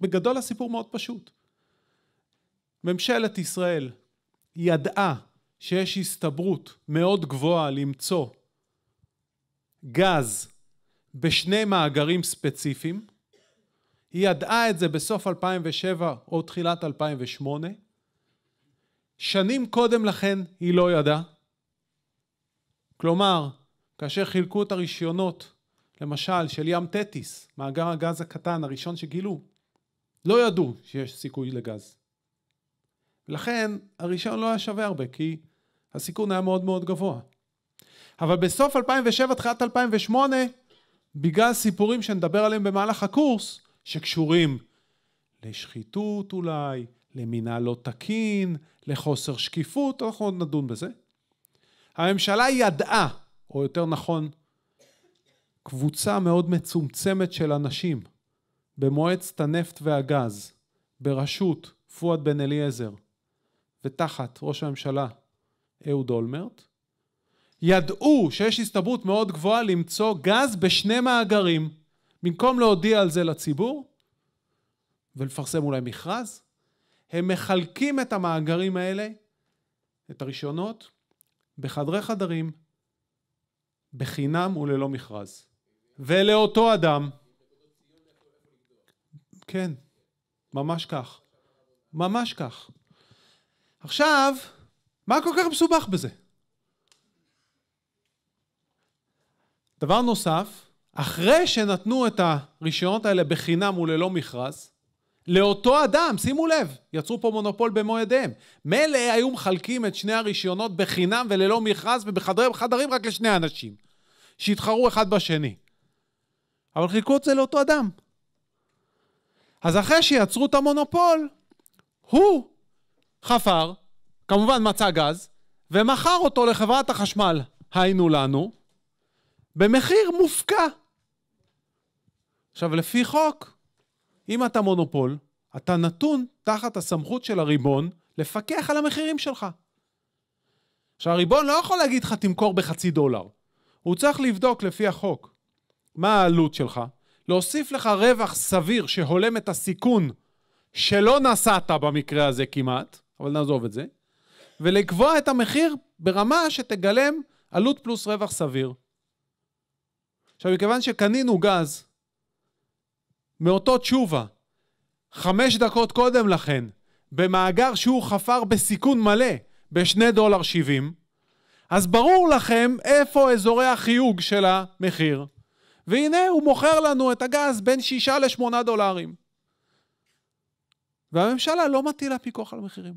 בגדול הסיפור מאוד פשוט. ממשלת ישראל ידעה שיש הסתברות מאוד גבוהה למצוא גז בשני מאגרים ספציפיים. היא ידעה את זה בסוף 2007 או תחילת 2008. שנים קודם לכן היא לא ידעה. כלומר, כאשר חילקו את הרישיונות, למשל של ים תטיס, מאגר הגז הקטן הראשון שגילו, לא ידעו שיש סיכוי לגז. לכן הרישיון לא היה שווה הרבה, כי הסיכון היה מאוד מאוד גבוה. אבל בסוף 2007, תחילת 2008, בגלל סיפורים שנדבר עליהם במהלך הקורס, שקשורים לשחיתות אולי, למינהל לא תקין, לחוסר שקיפות, אנחנו עוד נדון בזה. הממשלה ידעה, או יותר נכון, קבוצה מאוד מצומצמת של אנשים, במועצת הנפט והגז, בראשות פואד בן אליעזר ותחת ראש הממשלה אהוד אולמרט, ידעו שיש הסתברות מאוד גבוהה למצוא גז בשני מאגרים, במקום להודיע על זה לציבור ולפרסם אולי מכרז, הם מחלקים את המאגרים האלה, את הרישיונות, בחדרי חדרים, בחינם וללא מכרז. ולאותו אדם, כן, ממש כך. ממש כך. עכשיו, מה כל כך מסובך בזה? דבר נוסף, אחרי שנתנו את הרישיונות האלה בחינם וללא מכרז, לאותו אדם, שימו לב, יצרו פה מונופול במו ידיהם. מילא היו מחלקים את שני הרישיונות בחינם וללא מכרז ובחדרים רק לשני אנשים, שיתחרו אחד בשני. אבל חילקו את זה לאותו אדם. אז אחרי שיצרו את המונופול, הוא חפר, כמובן מצא גז, ומכר אותו לחברת החשמל, היינו לנו, במחיר מופקע. עכשיו, לפי חוק, אם אתה מונופול, אתה נתון תחת הסמכות של הריבון לפקח על המחירים שלך. עכשיו, הריבון לא יכול להגיד לך תמכור בחצי דולר. הוא צריך לבדוק לפי החוק מה העלות שלך, להוסיף לך רווח סביר שהולם את הסיכון שלא נסעת במקרה הזה כמעט, אבל נעזוב את זה, ולקבוע את המחיר ברמה שתגלם עלות פלוס רווח סביר. עכשיו, מכיוון שקנינו גז מאותו תשובה, חמש דקות קודם לכן, במאגר שהוא חפר בסיכון מלא, בשני דולר שבעים, אז ברור לכם איפה אזורי החיוג של המחיר. והנה הוא מוכר לנו את הגז בין 6 ל-8 דולרים. והממשלה לא מטילה פיקוח על המחירים.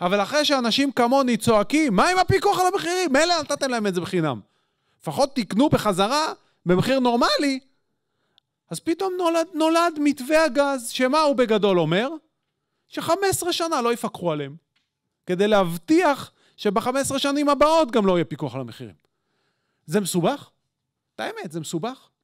אבל אחרי שאנשים כמוני צועקים, מה עם הפיקוח על המחירים? מילא נתתם להם את זה בחינם. לפחות תקנו בחזרה במחיר נורמלי. אז פתאום נולד, נולד מתווה הגז, שמה הוא בגדול אומר? ש-15 שנה לא יפקחו עליהם, כדי להבטיח שב-15 שנים הבאות גם לא יהיה פיקוח על המחירים. זה מסובך? את האמת, זה מסובך.